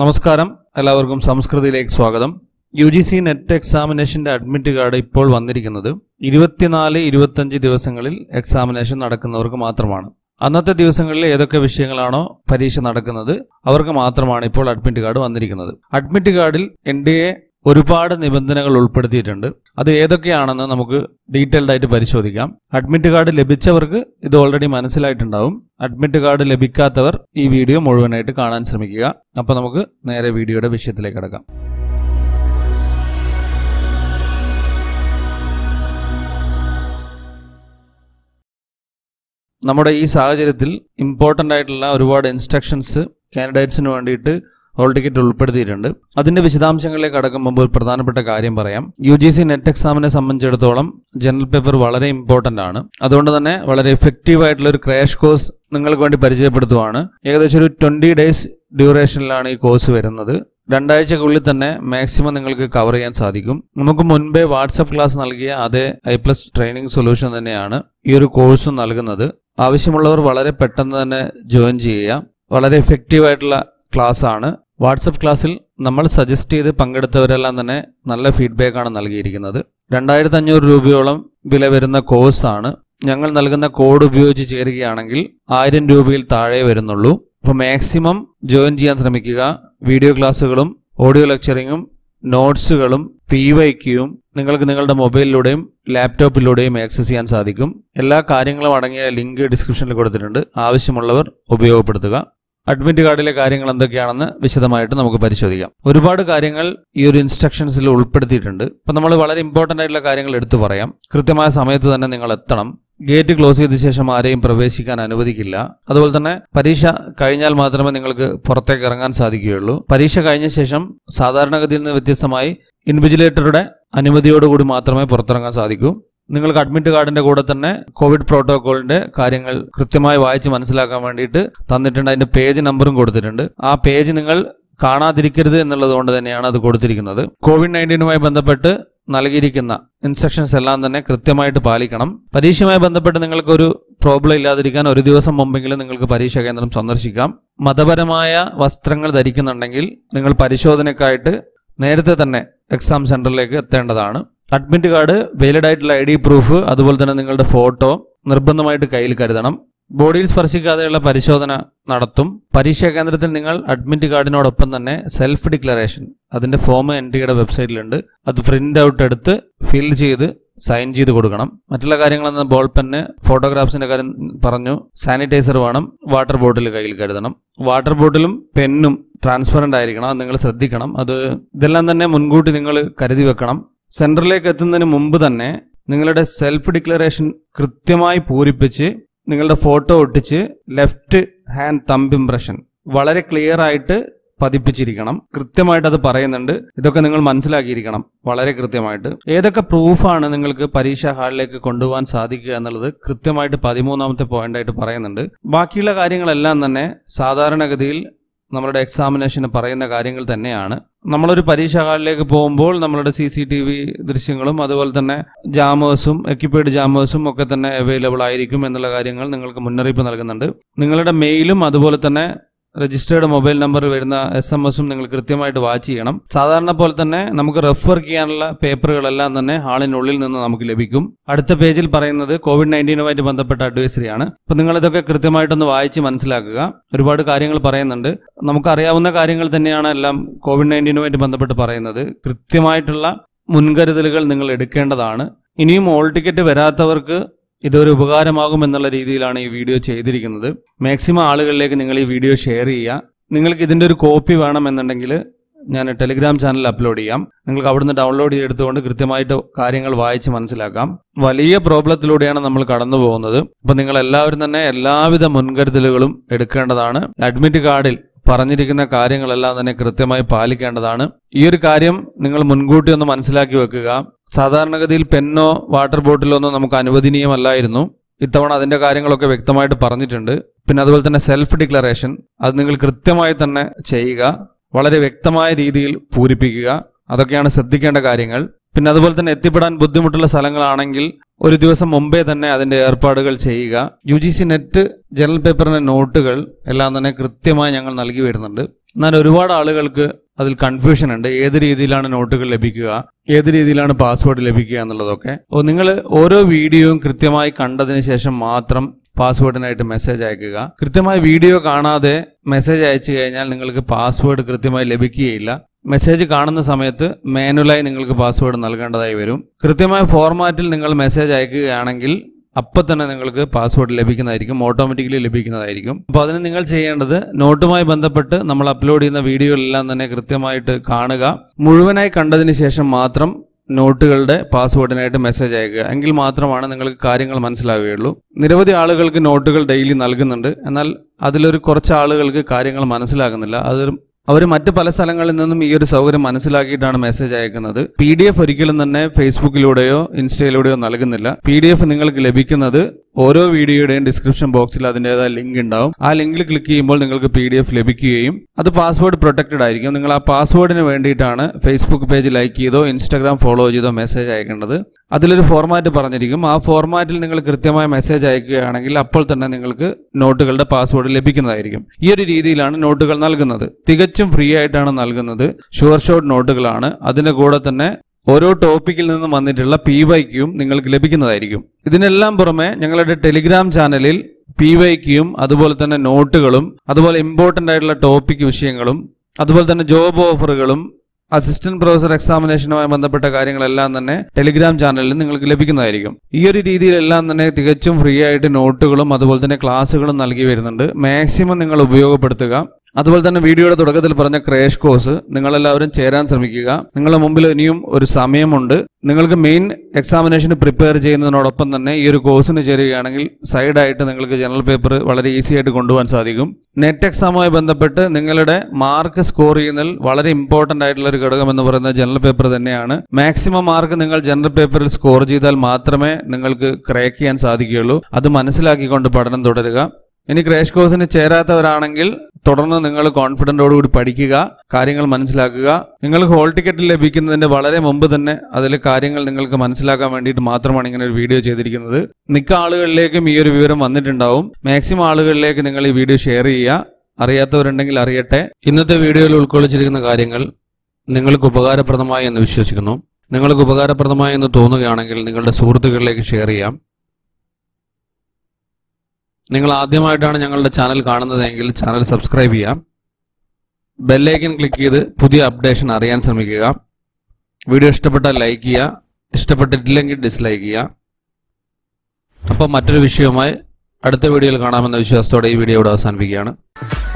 നമസ്കാരം എല്ലാവർക്കും സംസ്കൃതിയിലേക്ക് സ്വാഗതം യു ജി സി നെറ്റ് എക്സാമിനേഷൻ്റെ അഡ്മിറ്റ് കാർഡ് ഇപ്പോൾ വന്നിരിക്കുന്നത് ഇരുപത്തിനാല് ഇരുപത്തഞ്ച് ദിവസങ്ങളിൽ എക്സാമിനേഷൻ നടക്കുന്നവർക്ക് മാത്രമാണ് അന്നത്തെ ദിവസങ്ങളിൽ ഏതൊക്കെ വിഷയങ്ങളാണോ പരീക്ഷ നടക്കുന്നത് അവർക്ക് മാത്രമാണ് ഇപ്പോൾ അഡ്മിറ്റ് കാർഡ് വന്നിരിക്കുന്നത് അഡ്മിറ്റ് കാർഡിൽ എൻ ഡി എ ഒരുപാട് നിബന്ധനകൾ ഉൾപ്പെടുത്തിയിട്ടുണ്ട് അത് ഏതൊക്കെയാണെന്ന് നമുക്ക് ഡീറ്റെയിൽഡ് ആയിട്ട് പരിശോധിക്കാം അഡ്മിറ്റ് കാർഡ് ലഭിച്ചവർക്ക് ഇത് ഓൾറെഡി മനസ്സിലായിട്ടുണ്ടാവും അഡ്മിറ്റ് കാർഡ് ലഭിക്കാത്തവർ ഈ വീഡിയോ മുഴുവനായിട്ട് കാണാൻ ശ്രമിക്കുക അപ്പോൾ നമുക്ക് നേരെ വീഡിയോയുടെ വിഷയത്തിലേക്ക് അടക്കാം നമ്മുടെ ഈ സാഹചര്യത്തിൽ ഇമ്പോർട്ടൻ്റ് ആയിട്ടുള്ള ഒരുപാട് ഇൻസ്ട്രക്ഷൻസ് കാൻഡിഡേറ്റ്സിന് വേണ്ടിയിട്ട് ഹോൾ ടിക്കറ്റ് ഉൾപ്പെടുത്തിയിട്ടുണ്ട് അതിന്റെ വിശദാംശങ്ങളിലേക്ക് കടക്കും ഒരു പ്രധാനപ്പെട്ട കാര്യം പറയാം യു ജി സി നെറ്റ് എക്സാമിനെ സംബന്ധിച്ചിടത്തോളം ജനറൽ പേപ്പർ വളരെ ഇമ്പോർട്ടന്റ് ആണ് അതുകൊണ്ട് തന്നെ വളരെ എഫക്റ്റീവ് ആയിട്ടുള്ള ഒരു ക്രാഷ് കോഴ്സ് നിങ്ങൾക്ക് വേണ്ടി പരിചയപ്പെടുത്തുവാണ് ഏകദേശം ഒരു ട്വന്റി ഡേയ്സ് ഡ്യൂറേഷനിലാണ് ഈ കോഴ്സ് വരുന്നത് രണ്ടാഴ്ചക്കുള്ളിൽ തന്നെ മാക്സിമം നിങ്ങൾക്ക് കവർ ചെയ്യാൻ സാധിക്കും നമുക്ക് മുൻപേ വാട്സപ്പ് ക്ലാസ് നൽകിയ അതേ ഐ പ്ലസ് ട്രെയിനിങ് സൊല്യൂഷൻ തന്നെയാണ് ഈ ഒരു കോഴ്സും നൽകുന്നത് ആവശ്യമുള്ളവർ വളരെ പെട്ടെന്ന് തന്നെ ജോയിൻ ചെയ്യുക വളരെ എഫക്റ്റീവ് ആയിട്ടുള്ള ക്ലാസ് ആണ് വാട്സപ്പ് ക്ലാസ്സിൽ നമ്മൾ സജസ്റ്റ് ചെയ്ത് പങ്കെടുത്തവരെല്ലാം തന്നെ നല്ല ഫീഡ്ബാക്കാണ് നൽകിയിരിക്കുന്നത് രണ്ടായിരത്തി അഞ്ഞൂറ് രൂപയോളം വില വരുന്ന കോഴ്സാണ് ഞങ്ങൾ നൽകുന്ന കോഡ് ഉപയോഗിച്ച് ചേരുകയാണെങ്കിൽ ആയിരം രൂപയിൽ താഴെ വരുന്നുള്ളൂ അപ്പോൾ മാക്സിമം ജോയിൻ ചെയ്യാൻ ശ്രമിക്കുക വീഡിയോ ക്ലാസ്സുകളും ഓഡിയോ ലെക്ചറിങ്ങും നോട്ട്സുകളും പി വൈക്കും നിങ്ങൾക്ക് നിങ്ങളുടെ മൊബൈലിലൂടെയും ലാപ്ടോപ്പിലൂടെയും ആക്സസ് ചെയ്യാൻ സാധിക്കും എല്ലാ കാര്യങ്ങളും അടങ്ങിയ ലിങ്ക് ഡിസ്ക്രിപ്ഷനിൽ കൊടുത്തിട്ടുണ്ട് ആവശ്യമുള്ളവർ ഉപയോഗപ്പെടുത്തുക അഡ്മിറ്റ് കാർഡിലെ കാര്യങ്ങൾ എന്തൊക്കെയാണെന്ന് വിശദമായിട്ട് നമുക്ക് പരിശോധിക്കാം ഒരുപാട് കാര്യങ്ങൾ ഈ ഒരു ഇൻസ്ട്രക്ഷൻസിൽ ഉൾപ്പെടുത്തിയിട്ടുണ്ട് അപ്പൊ നമ്മൾ വളരെ ഇമ്പോർട്ടന്റ് ആയിട്ടുള്ള കാര്യങ്ങൾ എടുത്തു പറയാം കൃത്യമായ സമയത്ത് തന്നെ നിങ്ങൾ എത്തണം ഗേറ്റ് ക്ലോസ് ചെയ്ത ശേഷം ആരെയും പ്രവേശിക്കാൻ അനുവദിക്കില്ല അതുപോലെ തന്നെ പരീക്ഷ കഴിഞ്ഞാൽ മാത്രമേ നിങ്ങൾക്ക് പുറത്തേക്ക് ഇറങ്ങാൻ സാധിക്കുകയുള്ളൂ പരീക്ഷ കഴിഞ്ഞ ശേഷം സാധാരണഗതിയിൽ നിന്ന് വ്യത്യസ്തമായി ഇൻവിജിലേറ്ററുടെ അനുമതിയോടുകൂടി മാത്രമേ പുറത്തിറങ്ങാൻ സാധിക്കൂ നിങ്ങൾക്ക് അഡ്മിറ്റ് കാർഡിന്റെ കൂടെ തന്നെ കോവിഡ് പ്രോട്ടോകോളിന്റെ കാര്യങ്ങൾ കൃത്യമായി വായിച്ച് മനസ്സിലാക്കാൻ വേണ്ടിയിട്ട് തന്നിട്ടുണ്ട് അതിന്റെ പേജ് നമ്പറും കൊടുത്തിട്ടുണ്ട് ആ പേജ് നിങ്ങൾ കാണാതിരിക്കരുത് എന്നുള്ളത് കൊണ്ട് തന്നെയാണ് അത് കൊടുത്തിരിക്കുന്നത് കോവിഡ് നയൻറ്റീനുമായി ബന്ധപ്പെട്ട് നൽകിയിരിക്കുന്ന ഇൻസ്ട്രക്ഷൻസ് എല്ലാം തന്നെ കൃത്യമായിട്ട് പാലിക്കണം പരീക്ഷയുമായി ബന്ധപ്പെട്ട് നിങ്ങൾക്കൊരു പ്രോബ്ലം ഇല്ലാതിരിക്കാൻ ഒരു ദിവസം മുമ്പെങ്കിലും നിങ്ങൾക്ക് പരീക്ഷാ കേന്ദ്രം സന്ദർശിക്കാം മതപരമായ വസ്ത്രങ്ങൾ ധരിക്കുന്നുണ്ടെങ്കിൽ നിങ്ങൾ പരിശോധനയ്ക്കായിട്ട് നേരത്തെ തന്നെ എക്സാം സെന്ററിലേക്ക് എത്തേണ്ടതാണ് അഡ്മിറ്റ് കാർഡ് വേലിഡ് ആയിട്ടുള്ള ഐ ഡി പ്രൂഫ് അതുപോലെ തന്നെ നിങ്ങളുടെ ഫോട്ടോ നിർബന്ധമായിട്ട് കയ്യിൽ കരുതണം ബോഡിയിൽ സ്പർശിക്കാതെയുള്ള പരിശോധന നടത്തും പരീക്ഷാ കേന്ദ്രത്തിൽ നിങ്ങൾ അഡ്മിറ്റ് കാർഡിനോടൊപ്പം തന്നെ സെൽഫ് ഡിക്ലറേഷൻ അതിന്റെ ഫോം എൻ വെബ്സൈറ്റിലുണ്ട് അത് പ്രിന്റ് ഔട്ട് എടുത്ത് ഫിൽ ചെയ്ത് സൈൻ ചെയ്ത് കൊടുക്കണം മറ്റുള്ള കാര്യങ്ങളെന്ന ബോൾ പെന്ന് ഫോട്ടോഗ്രാഫ്സിന്റെ കാര്യം പറഞ്ഞു സാനിറ്റൈസർ വേണം വാട്ടർ ബോട്ടിൽ കയ്യിൽ കരുതണം വാട്ടർ ബോട്ടിലും പെന്നും ട്രാൻസ്പെറൻ്റ് ആയിരിക്കണം നിങ്ങൾ ശ്രദ്ധിക്കണം അത് ഇതെല്ലാം തന്നെ മുൻകൂട്ടി നിങ്ങൾ കരുതി വെക്കണം സെൻറ്ററിലേക്ക് എത്തുന്നതിന് മുമ്പ് തന്നെ നിങ്ങളുടെ സെൽഫ് ഡിക്ലറേഷൻ കൃത്യമായി പൂരിപ്പിച്ച് നിങ്ങളുടെ ഫോട്ടോ ഒട്ടിച്ച് ലെഫ്റ്റ് ഹാൻഡ് തമ്പ് ഇംപ്രഷൻ വളരെ ക്ലിയർ ആയിട്ട് പതിപ്പിച്ചിരിക്കണം കൃത്യമായിട്ട് അത് പറയുന്നുണ്ട് ഇതൊക്കെ നിങ്ങൾ മനസ്സിലാക്കിയിരിക്കണം വളരെ കൃത്യമായിട്ട് ഏതൊക്കെ പ്രൂഫാണ് നിങ്ങൾക്ക് പരീക്ഷാ ഹാളിലേക്ക് കൊണ്ടുപോകാൻ സാധിക്കുക എന്നുള്ളത് കൃത്യമായിട്ട് പതിമൂന്നാമത്തെ പോയിന്റ് ആയിട്ട് പറയുന്നുണ്ട് ബാക്കിയുള്ള കാര്യങ്ങളെല്ലാം തന്നെ സാധാരണഗതിയിൽ നമ്മളുടെ എക്സാമിനേഷന് പറയുന്ന കാര്യങ്ങൾ തന്നെയാണ് നമ്മളൊരു പരീക്ഷാകാലിലേക്ക് പോകുമ്പോൾ നമ്മളുടെ സി സി ടി വി ദൃശ്യങ്ങളും അതുപോലെ തന്നെ ജാമേഴ്സും എക്യുപൈഡ് ജാമേഴ്സും ഒക്കെ തന്നെ അവൈലബിൾ ആയിരിക്കും എന്നുള്ള കാര്യങ്ങൾ നിങ്ങൾക്ക് മുന്നറിയിപ്പ് നൽകുന്നുണ്ട് നിങ്ങളുടെ മെയിലും അതുപോലെ തന്നെ രജിസ്റ്റേർഡ് മൊബൈൽ നമ്പർ വരുന്ന എസ് എം എസും നിങ്ങൾ കൃത്യമായിട്ട് വാച്ച് ചെയ്യണം സാധാരണ പോലെ തന്നെ നമുക്ക് റെഫർ ചെയ്യാനുള്ള പേപ്പറുകളെല്ലാം തന്നെ ഹാളിനുള്ളിൽ നിന്ന് നമുക്ക് ലഭിക്കും അടുത്ത പേജിൽ പറയുന്നത് കോവിഡ് നയൻറ്റീനുമായിട്ട് ബന്ധപ്പെട്ട ആണ് അപ്പോൾ നിങ്ങൾ ഇതൊക്കെ കൃത്യമായിട്ടൊന്ന് വായിച്ച് മനസ്സിലാക്കുക ഒരുപാട് കാര്യങ്ങൾ പറയുന്നുണ്ട് നമുക്കറിയാവുന്ന കാര്യങ്ങൾ തന്നെയാണ് എല്ലാം കോവിഡ് നയൻറ്റീനുമായിട്ട് ബന്ധപ്പെട്ട് പറയുന്നത് കൃത്യമായിട്ടുള്ള മുൻകരുതലുകൾ നിങ്ങൾ എടുക്കേണ്ടതാണ് ഇനിയും ഓൾ ടിക്കറ്റ് വരാത്തവർക്ക് ഇതൊരു ഉപകാരമാകും എന്നുള്ള രീതിയിലാണ് ഈ വീഡിയോ ചെയ്തിരിക്കുന്നത് മാക്സിമം ആളുകളിലേക്ക് നിങ്ങൾ ഈ വീഡിയോ ഷെയർ ചെയ്യുക നിങ്ങൾക്ക് ഇതിൻ്റെ ഒരു കോപ്പി വേണമെന്നുണ്ടെങ്കിൽ ഞാൻ ടെലിഗ്രാം ചാനൽ അപ്ലോഡ് ചെയ്യാം നിങ്ങൾക്ക് അവിടുന്ന് ഡൗൺലോഡ് ചെയ്തെടുത്തുകൊണ്ട് കൃത്യമായിട്ട് കാര്യങ്ങൾ വായിച്ച് മനസ്സിലാക്കാം വലിയ പ്രോബ്ലത്തിലൂടെയാണ് നമ്മൾ കടന്നു പോകുന്നത് അപ്പോൾ നിങ്ങൾ എല്ലാവരും തന്നെ എല്ലാവിധ മുൻകരുതലുകളും എടുക്കേണ്ടതാണ് അഡ്മിറ്റ് കാർഡിൽ പറഞ്ഞിരിക്കുന്ന കാര്യങ്ങളെല്ലാം തന്നെ കൃത്യമായി പാലിക്കേണ്ടതാണ് ഈ ഒരു കാര്യം നിങ്ങൾ മുൻകൂട്ടി ഒന്ന് മനസ്സിലാക്കി വെക്കുക സാധാരണഗതിയിൽ പെന്നോ വാട്ടർ ബോട്ടിലോ ഒന്നും നമുക്ക് അനുവദനീയമല്ലായിരുന്നു ഇത്തവണ അതിന്റെ കാര്യങ്ങളൊക്കെ വ്യക്തമായിട്ട് പറഞ്ഞിട്ടുണ്ട് പിന്നെ അതുപോലെ തന്നെ സെൽഫ് ഡിക്ലറേഷൻ അത് നിങ്ങൾ കൃത്യമായി തന്നെ ചെയ്യുക വളരെ വ്യക്തമായ രീതിയിൽ പൂരിപ്പിക്കുക അതൊക്കെയാണ് ശ്രദ്ധിക്കേണ്ട കാര്യങ്ങൾ പിന്നെ അതുപോലെ തന്നെ എത്തിപ്പെടാൻ ബുദ്ധിമുട്ടുള്ള സ്ഥലങ്ങളാണെങ്കിൽ ഒരു ദിവസം മുമ്പേ തന്നെ അതിൻ്റെ ഏർപ്പാടുകൾ ചെയ്യുക U G C NET general പേപ്പറിൻ്റെ നോട്ടുകൾ എല്ലാം തന്നെ കൃത്യമായി ഞങ്ങൾ നൽകി വരുന്നുണ്ട് എന്നാൽ ഒരുപാട് ആളുകൾക്ക് അതിൽ കൺഫ്യൂഷൻ ഉണ്ട് ഏത് രീതിയിലാണ് നോട്ടുകൾ ലഭിക്കുക ഏത് രീതിയിലാണ് പാസ്വേഡ് ലഭിക്കുക എന്നുള്ളതൊക്കെ ഓ നിങ്ങൾ ഓരോ വീഡിയോയും കൃത്യമായി കണ്ടതിന് ശേഷം മാത്രം പാസ്വേഡിനായിട്ട് മെസ്സേജ് അയക്കുക കൃത്യമായി വീഡിയോ കാണാതെ മെസ്സേജ് അയച്ചു കഴിഞ്ഞാൽ നിങ്ങൾക്ക് പാസ്വേഡ് കൃത്യമായി ലഭിക്കുകയില്ല മെസ്സേജ് കാണുന്ന സമയത്ത് മാനുവലായി നിങ്ങൾക്ക് പാസ്വേഡ് നൽകേണ്ടതായി വരും കൃത്യമായ ഫോർമാറ്റിൽ നിങ്ങൾ മെസ്സേജ് അയക്കുകയാണെങ്കിൽ അപ്പം തന്നെ നിങ്ങൾക്ക് പാസ്വേഡ് ലഭിക്കുന്നതായിരിക്കും ഓട്ടോമാറ്റിക്കലി ലഭിക്കുന്നതായിരിക്കും അപ്പോൾ അതിന് നിങ്ങൾ ചെയ്യേണ്ടത് നോട്ടുമായി ബന്ധപ്പെട്ട് നമ്മൾ അപ്ലോഡ് ചെയ്യുന്ന വീഡിയോകളെല്ലാം തന്നെ കൃത്യമായിട്ട് കാണുക മുഴുവനായി കണ്ടതിന് ശേഷം മാത്രം നോട്ടുകളുടെ പാസ്വേഡിനായിട്ട് മെസ്സേജ് അയക്കുക എങ്കിൽ മാത്രമാണ് നിങ്ങൾക്ക് കാര്യങ്ങൾ മനസ്സിലാവുകയുള്ളൂ നിരവധി ആളുകൾക്ക് നോട്ടുകൾ ഡെയിലി നൽകുന്നുണ്ട് എന്നാൽ അതിലൊരു കുറച്ച് ആളുകൾക്ക് കാര്യങ്ങൾ മനസ്സിലാകുന്നില്ല അതൊരു അവർ മറ്റ് പല സ്ഥലങ്ങളിൽ നിന്നും ഈ ഒരു സൗകര്യം മനസ്സിലാക്കിയിട്ടാണ് മെസ്സേജ് അയക്കുന്നത് പി ഡി എഫ് ഒരിക്കലും തന്നെ ഫേസ്ബുക്കിലൂടെയോ ഇൻസ്റ്റയിലൂടെയോ നൽകുന്നില്ല പി ഡി എഫ് നിങ്ങൾക്ക് ലഭിക്കുന്നത് ഓരോ വീഡിയോയുടെയും ഡിസ്ക്രിപ്ഷൻ ബോക്സിൽ അതിൻ്റെതായ ലിങ്ക് ഉണ്ടാവും ആ ലിങ്കിൽ ക്ലിക്ക് ചെയ്യുമ്പോൾ നിങ്ങൾക്ക് പി ലഭിക്കുകയും അത് പാസ്വേഡ് പ്രൊട്ടക്റ്റഡ് ആയിരിക്കും നിങ്ങൾ ആ പാസ്വേഡിന് വേണ്ടിയിട്ടാണ് ഫേസ്ബുക്ക് പേജ് ലൈക്ക് ചെയ്തോ ഇൻസ്റ്റാഗ്രാം ഫോളോ ചെയ്തോ മെസ്സേജ് അയക്കേണ്ടത് അതിലൊരു ഫോർമാറ്റ് പറഞ്ഞിരിക്കും ആ ഫോർമാറ്റിൽ നിങ്ങൾ കൃത്യമായ മെസ്സേജ് അയക്കുകയാണെങ്കിൽ അപ്പോൾ തന്നെ നിങ്ങൾക്ക് നോട്ടുകളുടെ പാസ്വേഡ് ലഭിക്കുന്നതായിരിക്കും ഈ ഒരു രീതിയിലാണ് നോട്ടുകൾ നൽകുന്നത് തികച്ചും ഫ്രീ ആയിട്ടാണ് നൽകുന്നത് ഷുവർ ഷോർട്ട് നോട്ടുകളാണ് അതിൻ്റെ കൂടെ തന്നെ ഓരോ ടോപ്പിക്കിൽ നിന്നും വന്നിട്ടുള്ള പി വൈക്യൂം നിങ്ങൾക്ക് ലഭിക്കുന്നതായിരിക്കും ഇതിനെല്ലാം പുറമെ ഞങ്ങളുടെ ടെലിഗ്രാം ചാനലിൽ പി വൈക്യൂം അതുപോലെ തന്നെ നോട്ടുകളും അതുപോലെ ഇമ്പോർട്ടൻ്റ് ആയിട്ടുള്ള ടോപ്പിക് വിഷയങ്ങളും അതുപോലെ തന്നെ ജോബ് ഓഫറുകളും അസിസ്റ്റന്റ് പ്രൊഫസർ എക്സാമിനേഷനുമായി ബന്ധപ്പെട്ട കാര്യങ്ങളെല്ലാം തന്നെ ടെലിഗ്രാം ചാനലിൽ നിങ്ങൾക്ക് ലഭിക്കുന്നതായിരിക്കും ഈ ഒരു രീതിയിലെല്ലാം തന്നെ തികച്ചും ഫ്രീ ആയിട്ട് നോട്ടുകളും അതുപോലെ തന്നെ ക്ലാസ്സുകളും നൽകി വരുന്നുണ്ട് മാക്സിമം നിങ്ങൾ ഉപയോഗപ്പെടുത്തുക അതുപോലെ തന്നെ വീഡിയോയുടെ തുടക്കത്തിൽ പറഞ്ഞ ക്രേഷ് കോഴ്സ് നിങ്ങളെല്ലാവരും ചേരാൻ ശ്രമിക്കുക നിങ്ങളുടെ മുമ്പിൽ ഇനിയും ഒരു സമയമുണ്ട് നിങ്ങൾക്ക് മെയിൻ എക്സാമിനേഷന് പ്രിപ്പയർ ചെയ്യുന്നതിനോടൊപ്പം തന്നെ ഈ ഒരു കോഴ്സിന് ചേരുകയാണെങ്കിൽ സൈഡായിട്ട് നിങ്ങൾക്ക് ജനറൽ പേപ്പർ വളരെ ഈസി ആയിട്ട് കൊണ്ടുപോകാൻ സാധിക്കും നെറ്റ് എക്സാമുമായി ബന്ധപ്പെട്ട് നിങ്ങളുടെ മാർക്ക് സ്കോർ ചെയ്യുന്നതിൽ വളരെ ഇമ്പോർട്ടൻ്റ് ആയിട്ടുള്ള ഒരു ഘടകം എന്ന് പറയുന്നത് ജനറൽ പേപ്പർ തന്നെയാണ് മാക്സിമം മാർക്ക് നിങ്ങൾ ജനറൽ പേപ്പറിൽ സ്കോർ ചെയ്താൽ മാത്രമേ നിങ്ങൾക്ക് ക്രാക്ക് ചെയ്യാൻ സാധിക്കുകയുള്ളൂ അത് മനസ്സിലാക്കിക്കൊണ്ട് പഠനം തുടരുക ഇനി ക്രാഷ് കോഴ്സിന് ചേരാത്തവരാണെങ്കിൽ തുടർന്ന് നിങ്ങൾ കോൺഫിഡൻറ്റോടുകൂടി പഠിക്കുക കാര്യങ്ങൾ മനസ്സിലാക്കുക നിങ്ങൾ ഹോൾ ടിക്കറ്റ് ലഭിക്കുന്നതിന് വളരെ മുമ്പ് തന്നെ അതിൽ കാര്യങ്ങൾ നിങ്ങൾക്ക് മനസ്സിലാക്കാൻ വേണ്ടിയിട്ട് മാത്രമാണ് ഇങ്ങനെ ഒരു വീഡിയോ ചെയ്തിരിക്കുന്നത് മിക്ക ആളുകളിലേക്കും ഈ ഒരു വിവരം വന്നിട്ടുണ്ടാവും മാക്സിമം ആളുകളിലേക്ക് നിങ്ങൾ ഈ വീഡിയോ ഷെയർ ചെയ്യുക അറിയാത്തവരുണ്ടെങ്കിൽ അറിയട്ടെ ഇന്നത്തെ വീഡിയോയിൽ ഉൾക്കൊള്ളിച്ചിരിക്കുന്ന കാര്യങ്ങൾ നിങ്ങൾക്ക് ഉപകാരപ്രദമായി എന്ന് വിശ്വസിക്കുന്നു നിങ്ങൾക്ക് ഉപകാരപ്രദമായി എന്ന് തോന്നുകയാണെങ്കിൽ നിങ്ങളുടെ സുഹൃത്തുക്കളിലേക്ക് ഷെയർ ചെയ്യാം നിങ്ങൾ ആദ്യമായിട്ടാണ് ഞങ്ങളുടെ ചാനൽ കാണുന്നതെങ്കിൽ ചാനൽ സബ്സ്ക്രൈബ് ചെയ്യാം ബെല്ലൈക്കൻ ക്ലിക്ക് ചെയ്ത് പുതിയ അപ്ഡേഷൻ അറിയാൻ ശ്രമിക്കുക വീഡിയോ ഇഷ്ടപ്പെട്ടാൽ ലൈക്ക് ചെയ്യുക ഇഷ്ടപ്പെട്ടിട്ടില്ലെങ്കിൽ ഡിസ്ലൈക്ക് ചെയ്യുക അപ്പോൾ മറ്റൊരു വിഷയവുമായി അടുത്ത വീഡിയോയിൽ കാണാമെന്ന വിശ്വാസത്തോടെ ഈ വീഡിയോ ഇവിടെ അവസാനിപ്പിക്കുകയാണ്